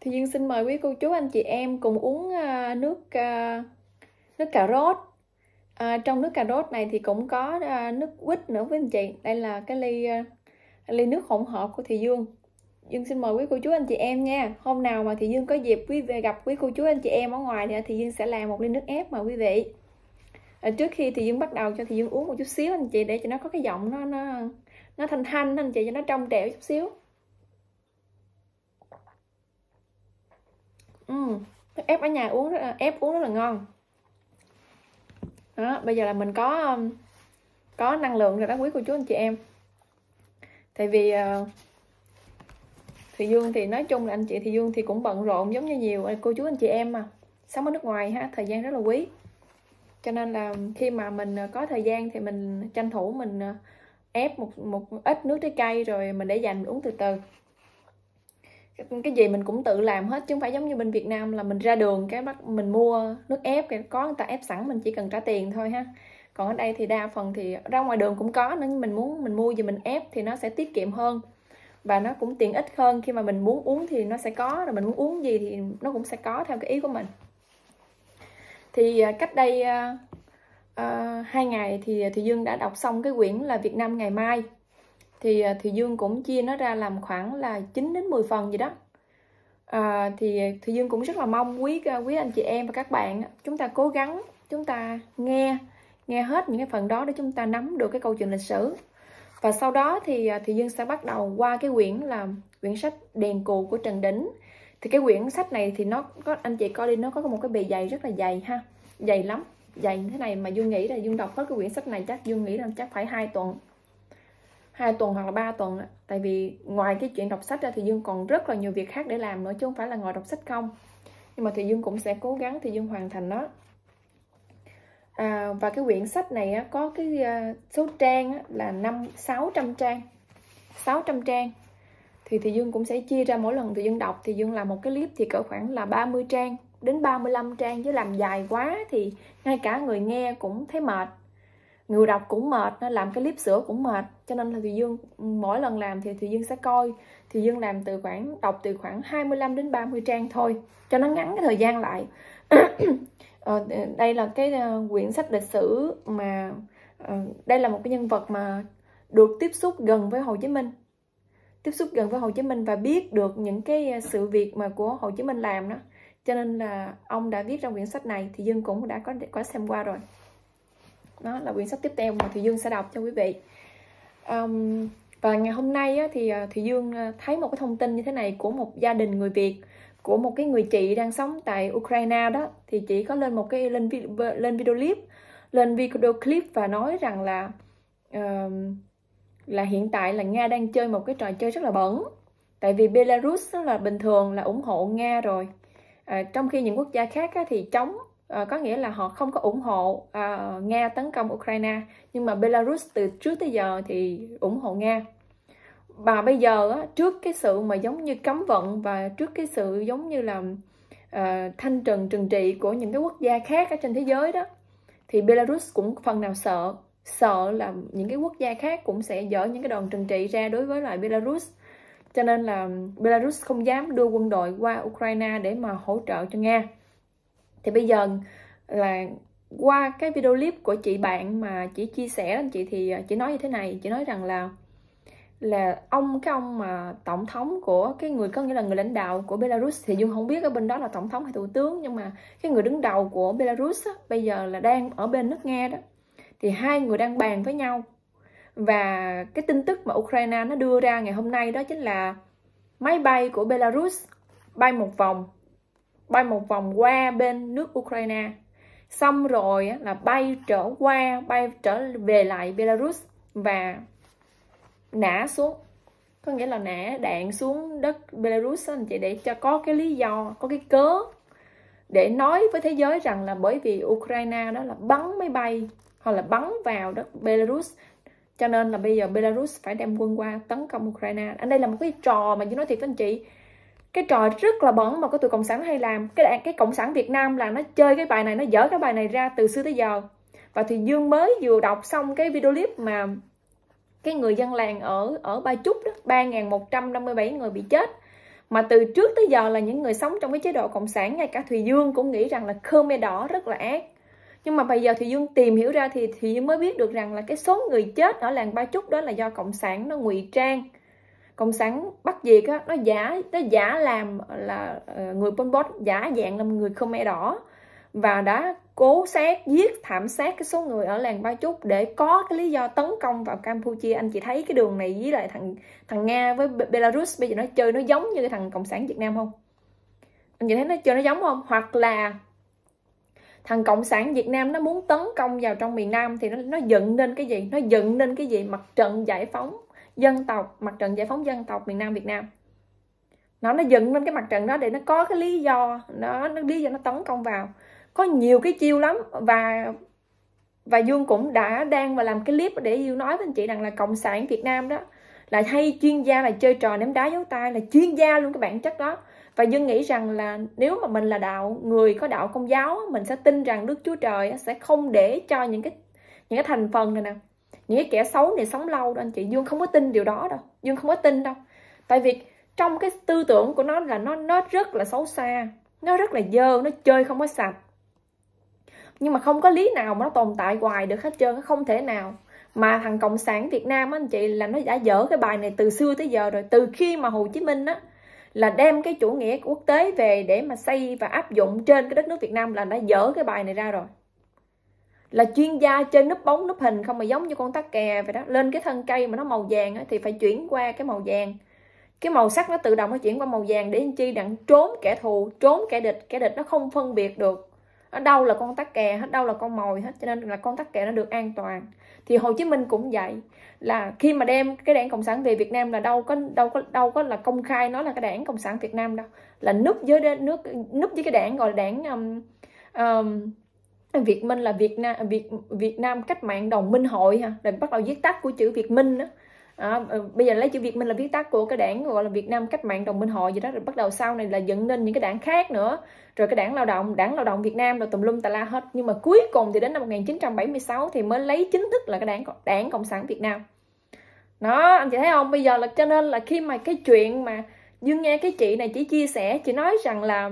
thì dương xin mời quý cô chú anh chị em cùng uống à, nước à, nước cà rốt à, trong nước cà rốt này thì cũng có à, nước quýt nữa với anh chị đây là cái ly ly nước hỗn hợp của Thị Dương Dương xin mời quý cô chú anh chị em nha Hôm nào mà Thị Dương có dịp quý về gặp quý cô chú anh chị em ở ngoài thì Thị Dương sẽ làm một ly nước ép mà quý vị à, Trước khi Thị Dương bắt đầu cho Thị Dương uống một chút xíu anh chị để cho nó có cái giọng nó nó nó thanh thanh anh chị cho nó trong trẻo chút xíu ừ. ép ở nhà uống rất là, ép uống rất là ngon đó bây giờ là mình có um, có năng lượng rồi đó quý cô chú anh chị em tại vì ờ, thì dương thì nói chung là anh chị thì dương thì cũng bận rộn giống như nhiều ờ, cô chú anh chị em mà sống ở nước ngoài ha thời gian rất là quý cho nên là khi mà mình ờ, có thời gian thì mình tranh thủ mình ép một một ít nước trái cây rồi mình để dành uống từ từ cái gì mình cũng tự làm hết chứ không phải giống như bên Việt Nam là mình ra đường cái bắt mình mua nước ép thì có người ta ép sẵn mình chỉ cần trả tiền thôi ha còn ở đây thì đa phần thì ra ngoài đường cũng có nếu như mình muốn mình mua gì mình ép thì nó sẽ tiết kiệm hơn và nó cũng tiện ích hơn khi mà mình muốn uống thì nó sẽ có rồi mình muốn uống gì thì nó cũng sẽ có theo cái ý của mình thì à, cách đây uh, hai ngày thì thì Dương đã đọc xong cái quyển là Việt Nam ngày mai thì à, thì Dương cũng chia nó ra làm khoảng là 9 đến 10 phần gì đó à, thì thì Dương cũng rất là mong quý à, quý anh chị em và các bạn chúng ta cố gắng chúng ta nghe nghe hết những cái phần đó để chúng ta nắm được cái câu chuyện lịch sử và sau đó thì à, thì Dương sẽ bắt đầu qua cái quyển là quyển sách đèn cù của Trần Đỉnh thì cái quyển sách này thì nó có anh chị coi đi nó có một cái bề dày rất là dày ha dày lắm dày như thế này mà Dương nghĩ là Dương đọc hết cái quyển sách này chắc Dương nghĩ là chắc phải hai tuần 2 tuần hoặc là 3 tuần tại vì ngoài cái chuyện đọc sách ra thì dương còn rất là nhiều việc khác để làm nữa chứ không phải là ngồi đọc sách không nhưng mà thì dương cũng sẽ cố gắng thì dương hoàn thành nó à, và cái quyển sách này có cái à, số trang là năm sáu trăm trang 600 trang thì thì dương cũng sẽ chia ra mỗi lần thì dương đọc thì dương làm một cái clip thì cỡ khoảng là 30 trang đến 35 trang chứ làm dài quá thì ngay cả người nghe cũng thấy mệt người đọc cũng mệt nó làm cái clip sửa cũng mệt cho nên là thùy dương mỗi lần làm thì thùy dương sẽ coi thùy dương làm từ khoảng đọc từ khoảng 25 đến 30 trang thôi cho nó ngắn cái thời gian lại ờ, đây là cái ờ, quyển sách lịch sử mà ờ, đây là một cái nhân vật mà được tiếp xúc gần với Hồ Chí Minh tiếp xúc gần với Hồ Chí Minh và biết được những cái ờ, sự việc mà của Hồ Chí Minh làm đó cho nên là ông đã viết trong quyển sách này thì Dương cũng đã có có xem qua rồi đó là quyển sách tiếp theo mà Thùy Dương sẽ đọc cho quý vị um, và ngày hôm nay á, thì ờ, Thùy Dương ờ, thấy một cái thông tin như thế này của một gia đình người Việt của một cái người chị đang sống tại Ukraine đó thì chị có lên một cái lên lên video clip lên video clip và nói rằng là uh, là hiện tại là Nga đang chơi một cái trò chơi rất là bẩn tại vì Belarus là bình thường là ủng hộ Nga rồi à, trong khi những quốc gia khác á, thì chống Ờ, có nghĩa là họ không có ủng hộ à, Nga tấn công Ukraine nhưng mà Belarus từ trước tới giờ thì ủng hộ Nga và bây giờ trước cái sự mà giống như cấm vận và trước cái sự giống như là à, thanh trừng trừng trị của những cái quốc gia khác ở trên thế giới đó thì Belarus cũng phần nào sợ sợ là những cái quốc gia khác cũng sẽ dỡ những cái đòn trừng trị ra đối với lại Belarus cho nên là Belarus không dám đưa quân đội qua Ukraine để mà hỗ trợ cho Nga thì bây giờ là qua cái video clip của chị bạn mà chị chia sẻ anh chị thì à, chị nói như thế này chị nói rằng là là ông cái ông mà tổng thống của cái người có nghĩa là người lãnh đạo của Belarus thì Dương không biết ở bên đó là tổng thống hay thủ tướng nhưng mà cái người đứng đầu của Belarus á, bây giờ là đang ở bên nước Nga đó thì hai người đang bàn với nhau và cái tin tức mà Ukraine nó đưa ra ngày hôm nay đó chính là máy bay của Belarus bay một vòng bay một vòng qua bên nước Ukraine xong rồi là bay trở qua bay trở về lại Belarus và nã xuống có nghĩa là nã đạn xuống đất Belarus anh chị để cho có cái lý do có cái cớ để nói với thế giới rằng là bởi vì Ukraine đó là bắn máy bay hoặc là bắn vào đất Belarus cho nên là bây giờ Belarus phải đem quân qua tấn công Ukraine Anh đây là một cái trò mà như nói thiệt với anh chị cái trò rất là bẩn mà cái tụi cộng sản hay làm cái cái cộng sản việt nam là nó chơi cái bài này nó dở cái bài này ra từ xưa tới giờ và thì dương mới vừa đọc xong cái video clip mà cái người dân làng ở ở ba chúc đó ba một trăm năm mươi bảy người bị chết mà từ trước tới giờ là những người sống trong cái chế độ cộng sản ngay cả thùy dương cũng nghĩ rằng là khmer đỏ rất là ác nhưng mà bây giờ thùy dương tìm hiểu ra thì thì dương mới biết được rằng là cái số người chết ở làng ba chúc đó là do cộng sản nó ngụy trang công sắn bắt việc á, nó giả nó giả làm là ờ, người Pol Pot giả dạng làm người Khmer đỏ và đã cố sát giết thảm sát cái số người ở làng Ba Chúc để có cái lý do tấn công vào Campuchia anh chị thấy cái đường này với lại thằng thằng Nga với Belarus bây giờ nó chơi nó giống như cái thằng cộng sản Việt Nam không anh chị thấy nó chơi nó giống không hoặc là thằng cộng sản Việt Nam nó muốn tấn công vào trong miền Nam thì nó nó dựng nên cái gì nó dựng nên cái gì mặt trận giải phóng dân tộc mặt trận giải phóng dân tộc miền nam việt nam nó nó dựng lên cái mặt trận đó để nó có cái lý do nó nó lý do nó tấn công vào có nhiều cái chiêu lắm và và dương cũng đã đang và làm cái clip để dương nói với anh chị rằng là cộng sản việt nam đó là hay chuyên gia là chơi trò ném đá dấu tay là chuyên gia luôn cái bản chất đó và dương nghĩ rằng là nếu mà mình là đạo người có đạo công giáo mình sẽ tin rằng đức chúa trời sẽ không để cho những cái những cái thành phần này nè những cái kẻ xấu này sống lâu đó anh chị dương không có tin điều đó đâu dương không có tin đâu tại vì trong cái tư tưởng của nó là nó nó rất là xấu xa nó rất là dơ nó chơi không có sạch nhưng mà không có lý nào mà nó tồn tại hoài được hết trơn không thể nào mà thằng cộng sản việt nam á anh chị là nó đã dở cái bài này từ xưa tới giờ rồi từ khi mà hồ chí minh á là đem cái chủ nghĩa quốc tế về để mà xây và áp dụng trên cái đất nước việt nam là nó dở cái bài này ra rồi là chuyên gia trên núp bóng núp hình không mà giống như con tắc kè vậy đó lên cái thân cây mà nó màu vàng thì phải chuyển qua cái màu vàng cái màu sắc nó tự động nó chuyển qua màu vàng để chi đặng trốn kẻ thù trốn kẻ địch kẻ địch nó không phân biệt được ở đâu là con tắc kè hết đâu là con mồi hết cho nên là con tắc kè nó được an toàn thì Hồ Chí Minh cũng vậy là khi mà đem cái đảng cộng sản về Việt Nam là đâu có đâu có đâu có là công khai nói là cái đảng cộng sản Việt Nam đâu là núp dưới nước núp với cái đảng gọi là đảng um, um, Việt Minh là Việt Nam Việt Việt Nam cách mạng đồng minh hội ha rồi bắt đầu viết tắt của chữ Việt Minh đó à, bây giờ lấy chữ Việt Minh là viết tắt của cái đảng gọi là Việt Nam cách mạng đồng minh hội gì đó rồi bắt đầu sau này là dựng nên những cái đảng khác nữa rồi cái đảng lao động đảng lao động Việt Nam rồi tùm lum tà la hết nhưng mà cuối cùng thì đến năm 1976 thì mới lấy chính thức là cái đảng đảng cộng sản Việt Nam đó anh chị thấy không bây giờ là cho nên là khi mà cái chuyện mà Dương nghe cái chị này chỉ chia sẻ chị nói rằng là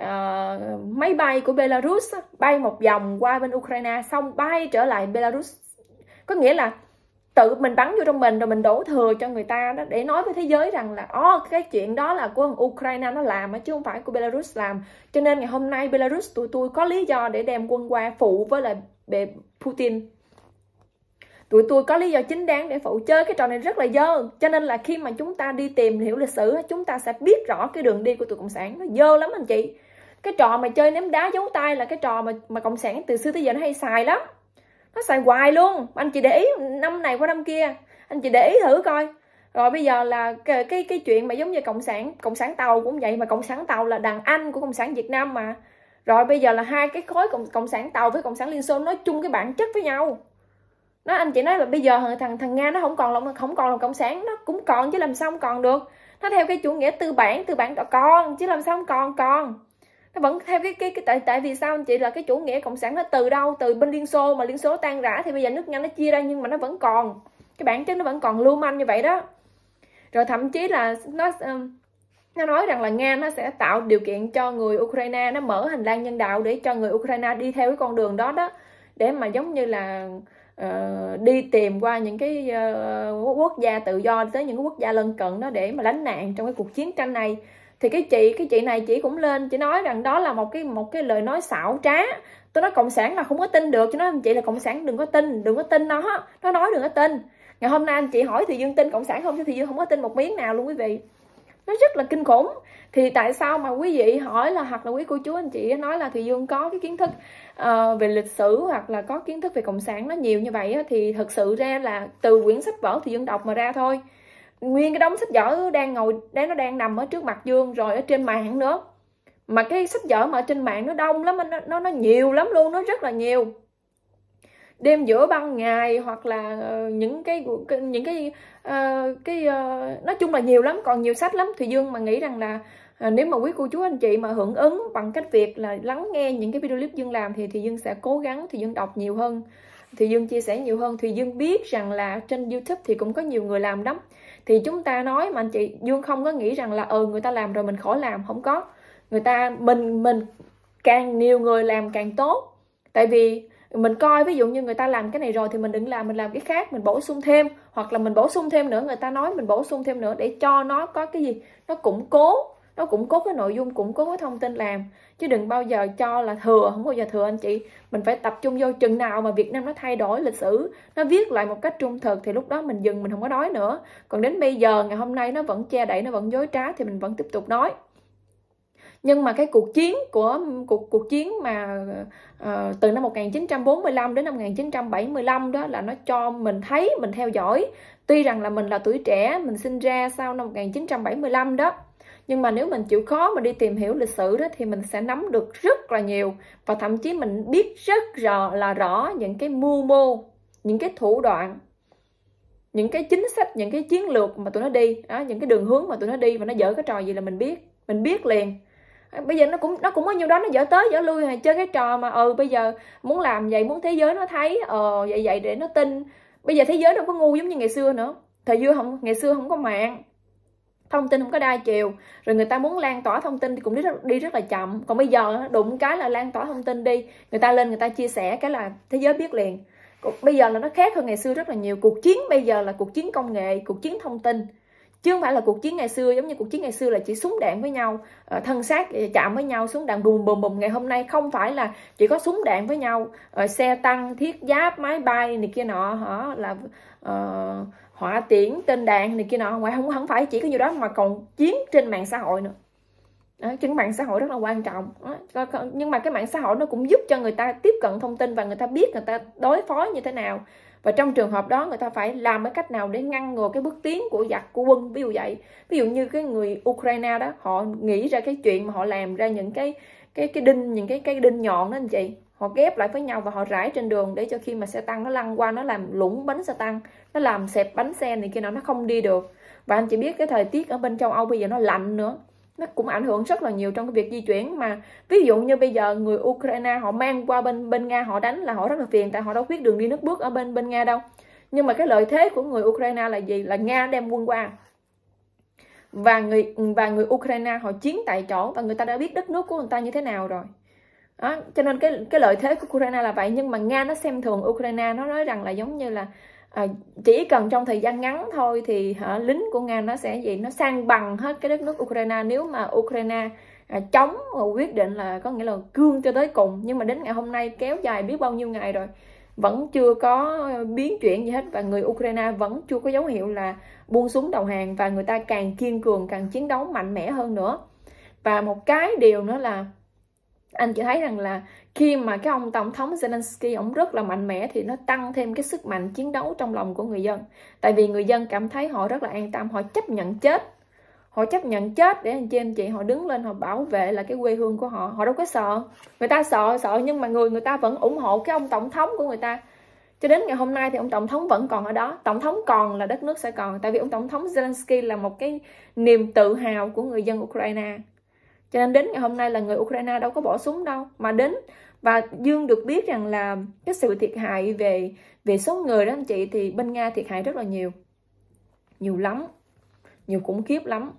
Ờ, máy bay của Belarus bay một vòng qua bên Ukraine xong bay trở lại Belarus có nghĩa là tự mình bắn vô trong mình rồi mình đổ thừa cho người ta đó để nói với thế giới rằng là ó oh, cái chuyện đó là của Ukraine nó làm chứ không phải của Belarus làm cho nên ngày hôm nay Belarus tụi tôi có lý do để đem quân qua phụ với lại bề Putin tụi tôi có lý do chính đáng để phụ chơi cái trò này rất là dơ cho nên là khi mà chúng ta đi tìm hiểu lịch sử chúng ta sẽ biết rõ cái đường đi của tụi cộng sản nó dơ lắm anh chị cái trò mà chơi ném đá giấu tay là cái trò mà mà cộng sản từ xưa tới giờ nó hay xài lắm nó xài hoài luôn anh chị để ý năm này qua năm kia anh chị để ý thử coi rồi bây giờ là cái cái, cái chuyện mà giống như cộng sản cộng sản tàu cũng vậy mà cộng sản tàu là đàn anh của cộng sản việt nam mà rồi bây giờ là hai cái khối cộng, cộng sản tàu với cộng sản liên xô nói chung cái bản chất với nhau nó anh chị nói là bây giờ thằng thằng nga nó không còn là không còn là cộng sản nó cũng còn chứ làm sao không còn được nó theo cái chủ nghĩa tư bản tư bản còn chứ làm sao không còn còn nó vẫn theo cái cái, cái tại tại vì sao anh chị là cái chủ nghĩa cộng sản nó từ đâu từ bên liên xô mà liên xô nó tan rã thì bây giờ nước nga nó chia ra nhưng mà nó vẫn còn cái bản chất nó vẫn còn lưu manh như vậy đó rồi thậm chí là nó nó nói rằng là nga nó sẽ tạo điều kiện cho người ukraine nó mở hành lang nhân đạo để cho người ukraine đi theo cái con đường đó đó để mà giống như là uh, đi tìm qua những cái uh, quốc gia tự do tới những quốc gia lân cận đó để mà lánh nạn trong cái cuộc chiến tranh này thì cái chị cái chị này chị cũng lên chị nói rằng đó là một cái một cái lời nói xảo trá tôi nói cộng sản là không có tin được cho nó chị là cộng sản đừng có tin đừng có tin nó nó nói đừng có tin ngày hôm nay anh chị hỏi thì dương tin cộng sản không chứ thì dương không có tin một miếng nào luôn quý vị nó rất là kinh khủng thì tại sao mà quý vị hỏi là hoặc là quý cô chú anh chị nói là thì dương có cái kiến thức uh, về lịch sử hoặc là có kiến thức về cộng sản nó nhiều như vậy thì thật sự ra là từ quyển sách vở thì dương đọc mà ra thôi nguyên cái đống sách vở đang ngồi đấy nó đang nằm ở trước mặt dương rồi ở trên mạng nữa mà cái sách vở mà ở trên mạng nó đông lắm nó nó, nó nhiều lắm luôn nó rất là nhiều đêm giữa ban ngày hoặc là ờ, những cái những cái uh, cái uh, nói chung là nhiều lắm còn nhiều sách lắm thì dương mà nghĩ rằng là À, nếu mà quý cô chú anh chị mà hưởng ứng bằng cách việc là lắng nghe những cái video clip dương làm thì thì dương sẽ cố gắng thì dương đọc nhiều hơn thì dương chia sẻ nhiều hơn thì dương biết rằng là trên youtube thì cũng có nhiều người làm lắm thì chúng ta nói mà anh chị dương không có nghĩ rằng là ừ người ta làm rồi mình khỏi làm không có người ta mình mình càng nhiều người làm càng tốt tại vì mình coi ví dụ như người ta làm cái này rồi thì mình đừng làm mình làm cái khác mình bổ sung thêm hoặc là mình bổ sung thêm nữa người ta nói mình bổ sung thêm nữa để cho nó có cái gì nó củng cố nó cũng có cái nội dung cũng có cái thông tin làm chứ đừng bao giờ cho là thừa không bao giờ thừa anh chị mình phải tập trung vô chừng nào mà Việt Nam nó thay đổi lịch sử nó viết lại một cách trung thực thì lúc đó mình dừng mình không có nói nữa còn đến bây giờ ngày hôm nay nó vẫn che đậy nó vẫn dối trá thì mình vẫn tiếp tục nói nhưng mà cái cuộc chiến của cuộc cuộc chiến mà uh, từ năm 1945 đến năm 1975 đó là nó cho mình thấy mình theo dõi tuy rằng là mình là tuổi trẻ mình sinh ra sau năm 1975 đó nhưng mà nếu mình chịu khó mà đi tìm hiểu lịch sử đó thì mình sẽ nắm được rất là nhiều và thậm chí mình biết rất rõ là rõ những cái mưu mô những cái thủ đoạn những cái chính sách những cái chiến lược mà tụi nó đi đó, những cái đường hướng mà tụi nó đi và nó dở cái trò gì là mình biết mình biết liền bây giờ nó cũng nó cũng có nhiêu đó nó dở tới dở lui này chơi cái trò mà ừ bây giờ muốn làm vậy muốn thế giới nó thấy ờ vậy vậy để nó tin bây giờ thế giới đâu có ngu giống như ngày xưa nữa thời xưa không ngày xưa không có mạng thông tin không có đa chiều rồi người ta muốn lan tỏa thông tin thì cũng đi rất, đi rất là chậm còn bây giờ đụng cái là lan tỏa thông tin đi người ta lên người ta chia sẻ cái là thế giới biết liền bây giờ là nó khác hơn ngày xưa rất là nhiều cuộc chiến bây giờ là cuộc chiến công nghệ cuộc chiến thông tin chứ không phải là cuộc chiến ngày xưa giống như cuộc chiến ngày xưa là chỉ súng đạn với nhau ờ, thân xác chạm với nhau súng đạn bùm bùm bùm ngày hôm nay không phải là chỉ có súng đạn với nhau ờ, xe tăng thiết giáp máy bay này kia nọ hả là uh, họa tiễn tên đàn này kia nọ ngoài không không phải chỉ có nhiêu đó mà còn chiến trên mạng xã hội nữa đó, trên mạng xã hội rất là quan trọng đó. nhưng mà cái mạng xã hội nó cũng giúp cho người ta tiếp cận thông tin và người ta biết người ta đối phó như thế nào và trong trường hợp đó người ta phải làm cái cách nào để ngăn ngừa cái bước tiến của giặc của quân ví dụ vậy ví dụ như cái người ukraine đó họ nghĩ ra cái chuyện mà họ làm ra những cái cái cái đinh những cái cái đinh nhọn đó anh chị họ ghép lại với nhau và họ rải trên đường để cho khi mà xe tăng nó lăn qua nó làm lũng bánh xe tăng nó làm xẹp bánh xe này kia nó nó không đi được và anh chị biết cái thời tiết ở bên châu Âu bây giờ nó lạnh nữa nó cũng ảnh hưởng rất là nhiều trong cái việc di chuyển mà ví dụ như bây giờ người Ukraine họ mang qua bên bên Nga họ đánh là họ rất là phiền tại họ đâu biết đường đi nước bước ở bên bên Nga đâu nhưng mà cái lợi thế của người Ukraine là gì là Nga đem quân qua và người và người Ukraine họ chiến tại chỗ và người ta đã biết đất nước của người ta như thế nào rồi đó, cho nên cái cái lợi thế của Ukraine là vậy nhưng mà Nga nó xem thường Ukraine nó nói rằng là giống như là à, chỉ cần trong thời gian ngắn thôi thì hả, lính của Nga nó sẽ gì nó sang bằng hết cái đất nước Ukraine nếu mà Ukraine à, chống và quyết định là có nghĩa là cương cho tới cùng nhưng mà đến ngày hôm nay kéo dài biết bao nhiêu ngày rồi vẫn chưa có biến chuyển gì hết và người Ukraine vẫn chưa có dấu hiệu là buông súng đầu hàng và người ta càng kiên cường càng chiến đấu mạnh mẽ hơn nữa và một cái điều nữa là anh chỉ thấy rằng là khi mà cái ông tổng thống Zelensky ông rất là mạnh mẽ thì nó tăng thêm cái sức mạnh chiến đấu trong lòng của người dân tại vì người dân cảm thấy họ rất là an tâm họ chấp nhận chết họ chấp nhận chết để anh chị anh chị họ đứng lên họ bảo vệ là cái quê hương của họ họ đâu có sợ người ta sợ sợ nhưng mà người người ta vẫn ủng hộ cái ông tổng thống của người ta cho đến ngày hôm nay thì ông tổng thống vẫn còn ở đó tổng thống còn là đất nước sẽ còn tại vì ông tổng thống Zelensky là một cái niềm tự hào của người dân Ukraine cho nên đến ngày hôm nay là người Ukraine đâu có bỏ súng đâu mà đến và Dương được biết rằng là cái sự thiệt hại về về số người đó anh chị thì bên Nga thiệt hại rất là nhiều nhiều lắm nhiều khủng khiếp lắm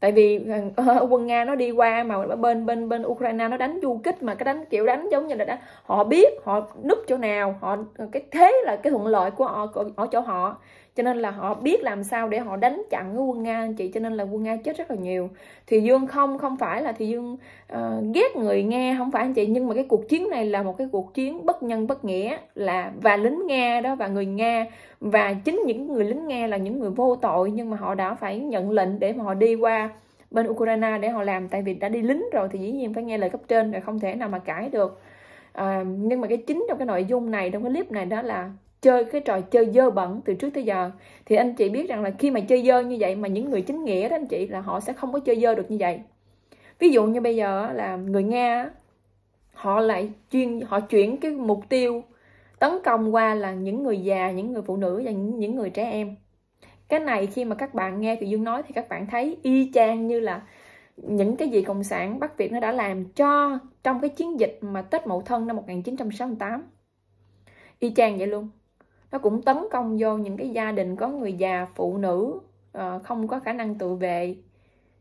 tại vì ờ, quân nga nó đi qua mà bên bên bên ukraine nó đánh du kích mà cái đánh kiểu đánh giống như là đánh, họ biết họ núp chỗ nào họ cái thế là cái thuận lợi của họ ở chỗ họ cho nên là họ biết làm sao để họ đánh chặn cái quân nga anh chị cho nên là quân nga chết rất là nhiều thì dương không không phải là thì dương uh, ghét người nga không phải anh chị nhưng mà cái cuộc chiến này là một cái cuộc chiến bất nhân bất nghĩa là và lính nga đó và người nga và chính những người lính nga là những người vô tội nhưng mà họ đã phải nhận lệnh để mà họ đi qua bên ukraine để họ làm tại vì đã đi lính rồi thì dĩ nhiên phải nghe lời cấp trên rồi không thể nào mà cãi được à, nhưng mà cái chính trong cái nội dung này trong cái clip này đó là chơi cái trò chơi dơ bẩn từ trước tới giờ thì anh chị biết rằng là khi mà chơi dơ như vậy mà những người chính nghĩa đó anh chị là họ sẽ không có chơi dơ được như vậy ví dụ như bây giờ là người nga họ lại chuyên họ chuyển cái mục tiêu tấn công qua là những người già những người phụ nữ và những, những người trẻ em cái này khi mà các bạn nghe thì dương nói thì các bạn thấy y chang như là những cái gì cộng sản Bắc Việt nó đã làm cho trong cái chiến dịch mà Tết Mậu Thân năm 1968 y chang vậy luôn nó cũng tấn công vô những cái gia đình có người già phụ nữ ờ, không có khả năng tự vệ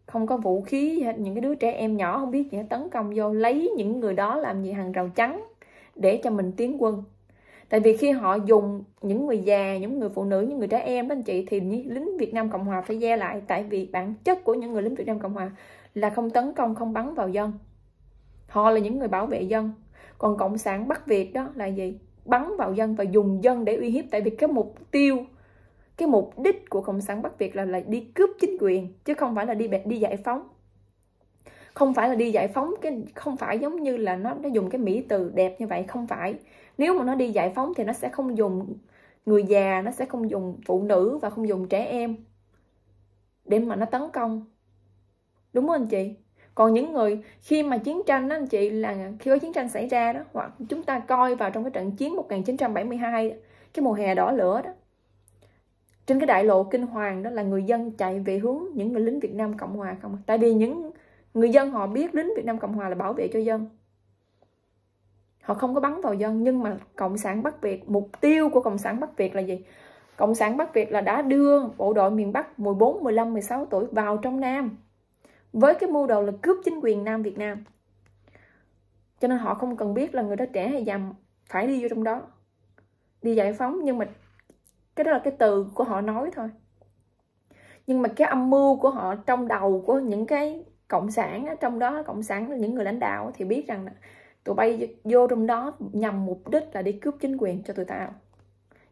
không có vũ khí hết những cái đứa trẻ em nhỏ không biết gì hết tấn công vô lấy những người đó làm gì hàng rào trắng để cho mình tiến quân tại vì khi họ dùng những người già những người phụ nữ những người trẻ em anh chị thì lính việt nam cộng hòa phải ve lại tại vì bản chất của những người lính việt nam cộng hòa là không tấn công không bắn vào dân họ là những người bảo vệ dân còn cộng sản bắt việt đó là gì bắn vào dân và dùng dân để uy hiếp tại vì cái mục tiêu cái mục đích của cộng sản bắc việt là là đi cướp chính quyền chứ không phải là đi đi giải phóng không phải là đi giải phóng cái không phải giống như là nó nó dùng cái mỹ từ đẹp như vậy không phải nếu mà nó đi giải phóng thì nó sẽ không dùng người già nó sẽ không dùng phụ nữ và không dùng trẻ em để mà nó tấn công đúng không anh chị còn những người khi mà chiến tranh đó anh chị là khi có chiến tranh xảy ra đó hoặc chúng ta coi vào trong cái trận chiến 1972 cái mùa hè đỏ lửa đó trên cái đại lộ kinh hoàng đó là người dân chạy về hướng những người lính Việt Nam Cộng Hòa không tại vì những người dân họ biết lính Việt Nam Cộng Hòa là bảo vệ cho dân họ không có bắn vào dân nhưng mà cộng sản Bắc Việt mục tiêu của cộng sản Bắc Việt là gì cộng sản Bắc Việt là đã đưa bộ đội miền Bắc 14 15 16 tuổi vào trong Nam với cái mưu đồ là cướp chính quyền Nam Việt Nam cho nên họ không cần biết là người đó trẻ hay dầm phải đi vô trong đó đi giải phóng nhưng mà cái đó là cái từ của họ nói thôi nhưng mà cái âm mưu của họ trong đầu của những cái cộng sản á, trong đó cộng sản là những người lãnh đạo thì biết rằng tụi bay vô trong đó nhằm mục đích là đi cướp chính quyền cho tụi tao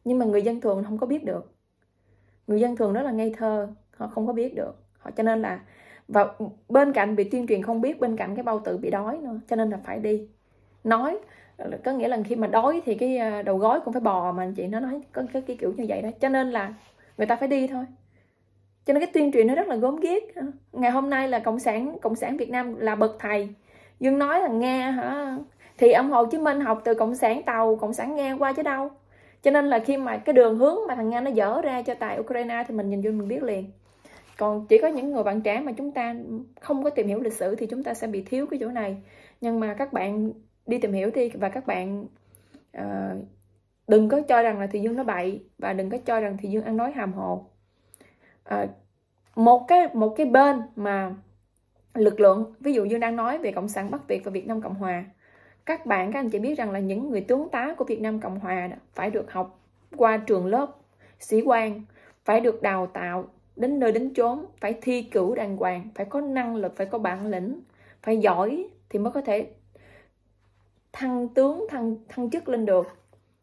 nhưng mà người dân thường không có biết được người dân thường rất là ngây thơ họ không có biết được họ cho nên là và bên cạnh bị tuyên truyền không biết bên cạnh cái bao tử bị đói nữa cho nên là phải đi nói có nghĩa là khi mà đói thì cái à, đầu gói cũng phải bò mà anh chị nó nói có cái, cái kiểu như vậy đó cho nên là người ta phải đi thôi cho nên cái tuyên truyền nó rất là gốm ghiếc ngày hôm nay là cộng sản cộng sản việt nam là bậc thầy nhưng nói là nghe hả thì ông hồ chí minh học từ cộng sản tàu cộng sản nghe qua chứ đâu cho nên là khi mà cái đường hướng mà thằng nga nó dở ra cho tại ukraine thì mình nhìn vô mình biết liền còn chỉ có những người bạn trẻ mà chúng ta không có tìm hiểu lịch sử thì chúng ta sẽ bị thiếu cái chỗ này nhưng mà các bạn đi tìm hiểu đi và các bạn uh, đừng có cho rằng là thị dương nó bậy và đừng có cho rằng thị dương ăn nói hàm hồ uh, một cái một cái bên mà lực lượng ví dụ dương đang nói về cộng sản bắc việt và việt nam cộng hòa các bạn các anh chị biết rằng là những người tướng tá của việt nam cộng hòa đó, phải được học qua trường lớp sĩ quan phải được đào tạo đến nơi đến chốn phải thi cử đàng hoàng phải có năng lực phải có bản lĩnh phải giỏi thì mới có thể thăng tướng thăng thăng chức lên được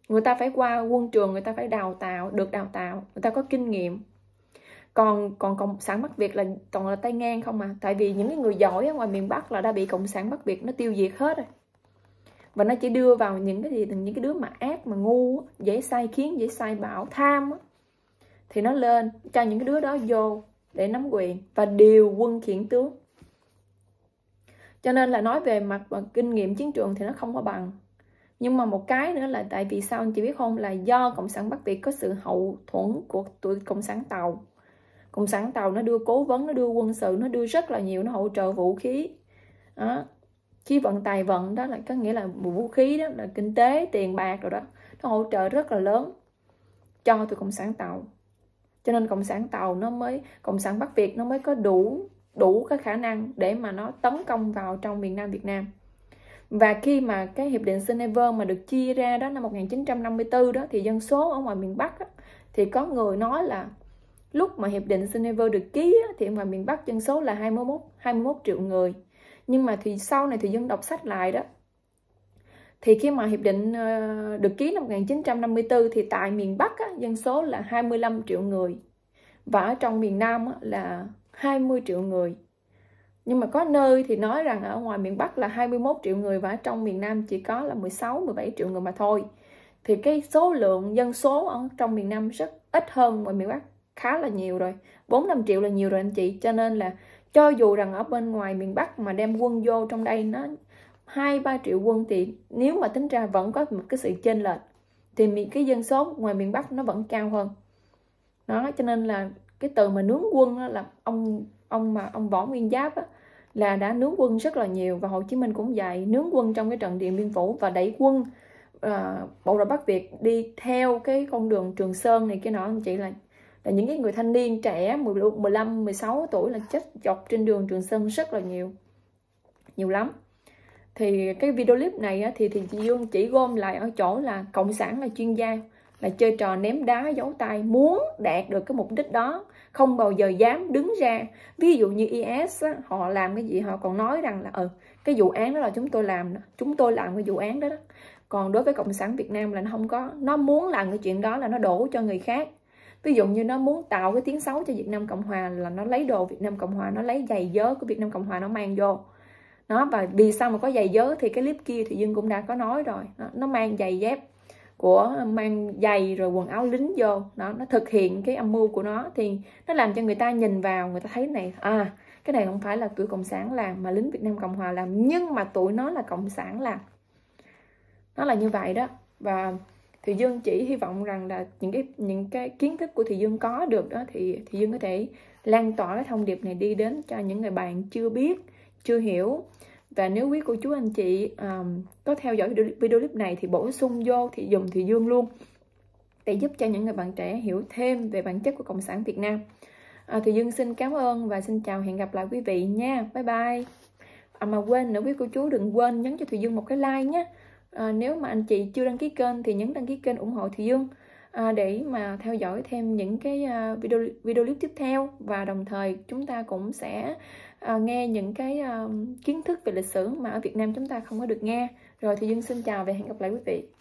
người ta phải qua quân trường người ta phải đào tạo được đào tạo người ta có kinh nghiệm còn còn cộng sản bắt việc là toàn là tay ngang không mà tại vì những cái người giỏi ở ngoài miền bắc là đã bị cộng sản bắt việc nó tiêu diệt hết rồi và nó chỉ đưa vào những cái gì những cái đứa mà ác mà ngu dễ sai khiến dễ sai bảo tham thì nó lên cho những cái đứa đó vô để nắm quyền và điều quân khiển tướng cho nên là nói về mặt và ờ, kinh nghiệm chiến trường thì nó không có bằng nhưng mà một cái nữa là tại vì sao anh chị biết không là do cộng sản bắc việt có sự hậu thuẫn của tụi cộng sản tàu cộng sản tàu nó đưa cố vấn nó đưa quân sự nó đưa rất là nhiều nó hỗ trợ vũ khí đó. chí vận tài vận đó là có nghĩa là vũ khí đó là kinh tế tiền bạc rồi đó nó hỗ trợ rất là lớn cho tụi cộng sản tàu cho nên cộng sản tàu nó mới cộng sản bắc việt nó mới có đủ đủ cái khả năng để mà nó tấn công vào trong miền nam việt nam và khi mà cái hiệp định Geneva mà được chia ra đó năm 1954 đó thì dân số ở ngoài miền Bắc á, thì có người nói là lúc mà hiệp định Geneva được ký á, thì ngoài miền Bắc dân số là 21 21 triệu người. Nhưng mà thì sau này thì dân đọc sách lại đó thì khi mà hiệp định ờ, được ký năm 1954 thì tại miền Bắc á, dân số là 25 triệu người và ở trong miền Nam á, là 20 triệu người nhưng mà có nơi thì nói rằng ở ngoài miền Bắc là 21 triệu người và ở trong miền Nam chỉ có là 16 17 triệu người mà thôi thì cái số lượng dân số ở trong miền Nam rất ít hơn ngoài miền Bắc khá là nhiều rồi 4 5 triệu là nhiều rồi anh chị cho nên là cho dù rằng ở bên ngoài miền Bắc mà đem quân vô trong đây nó 2-3 triệu quân thì nếu mà tính ra vẫn có một cái sự chênh lệch thì miền cái dân số ngoài miền Bắc nó vẫn cao hơn đó cho nên là cái từ mà nướng quân là ông ông mà ông võ nguyên giáp á, là đã nướng quân rất là nhiều và Hồ Chí Minh cũng vậy nướng quân trong cái trận Điện Biên Phủ và đẩy quân à, bộ đội Bắc Việt đi theo cái con đường Trường Sơn này kia nọ anh chị là là những cái người thanh niên trẻ 15 16 tuổi là chết dọc trên đường Trường Sơn rất là nhiều nhiều lắm thì cái video clip này thì thì chị Dương chỉ gom lại ở chỗ là cộng sản là chuyên gia là chơi trò ném đá giấu tay muốn đạt được cái mục đích đó không bao giờ dám đứng ra ví dụ như is á, họ làm cái gì họ còn nói rằng là ừ cái vụ án đó là chúng tôi làm đó. chúng tôi làm cái vụ án đó, đó còn đối với cộng sản việt nam là nó không có nó muốn làm cái chuyện đó là nó đổ cho người khác ví dụ như nó muốn tạo cái tiếng xấu cho việt nam cộng hòa là nó lấy đồ việt nam cộng hòa nó lấy giày dớ của việt nam cộng hòa nó mang vô nó và vì sao mà có giày giới thì cái clip kia thì dương cũng đã có nói rồi đó, nó mang giày dép của mang giày rồi quần áo lính vô đó nó thực hiện cái âm mưu của nó thì nó làm cho người ta nhìn vào người ta thấy này à cái này không phải là tuổi cộng sản làm mà lính Việt Nam Cộng Hòa làm nhưng mà tụi nó là cộng sản làm nó là như vậy đó và thì dương chỉ hy vọng rằng là những cái những cái kiến thức của thì dương có được đó thì thì dương có thể lan tỏa cái thông điệp này đi đến cho những người bạn chưa biết chưa hiểu và nếu quý cô chú anh chị um, có theo dõi video clip này thì bổ sung vô thì dùng thì dương luôn để giúp cho những người bạn trẻ hiểu thêm về bản chất của cộng sản Việt Nam à, thì dương xin cảm ơn và xin chào hẹn gặp lại quý vị nha bye bye à, mà quên nữa quý cô chú đừng quên nhấn cho Thùy Dương một cái like nhé à, nếu mà anh chị chưa đăng ký kênh thì nhấn đăng ký kênh ủng hộ Thùy Dương à, để mà theo dõi thêm những cái à, video video clip tiếp theo và đồng thời chúng ta cũng sẽ Ờ, nghe những cái ờ, kiến thức về lịch sử mà ở Việt Nam chúng ta không có được nghe rồi thì Dương xin chào và hẹn gặp lại quý vị